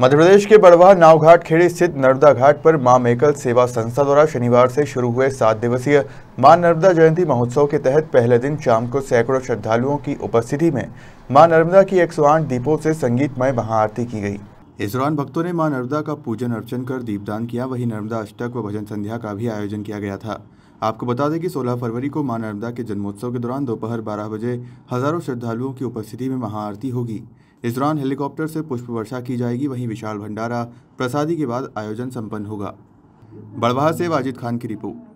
मध्य प्रदेश के बड़वा नावघाट खेड़ी स्थित नर्मदा घाट पर मां मेकल सेवा संस्था द्वारा शनिवार से शुरू हुए सात दिवसीय मां नर्मदा जयंती महोत्सव के तहत पहले दिन शाम को सैकड़ों श्रद्धालुओं की उपस्थिति में मां नर्मदा की एक आठ दीपों से संगीतमय महाआरती की गई इस दौरान भक्तों ने मां नर्मदा का पूजन अर्चन कर दीपदान किया वहीं नर्मदा अष्टक व भजन संध्या का भी आयोजन किया गया था आपको बता दें कि 16 फरवरी को मां नर्मदा के जन्मोत्सव के दौरान दोपहर 12 बजे हजारों श्रद्धालुओं की उपस्थिति में महाआरती होगी इस दौरान हेलीकॉप्टर से पुष्प वर्षा की जाएगी वहीं विशाल भंडारा प्रसादी के बाद आयोजन सम्पन्न होगा बड़वाहा से वाजिद खान की रिपोर्ट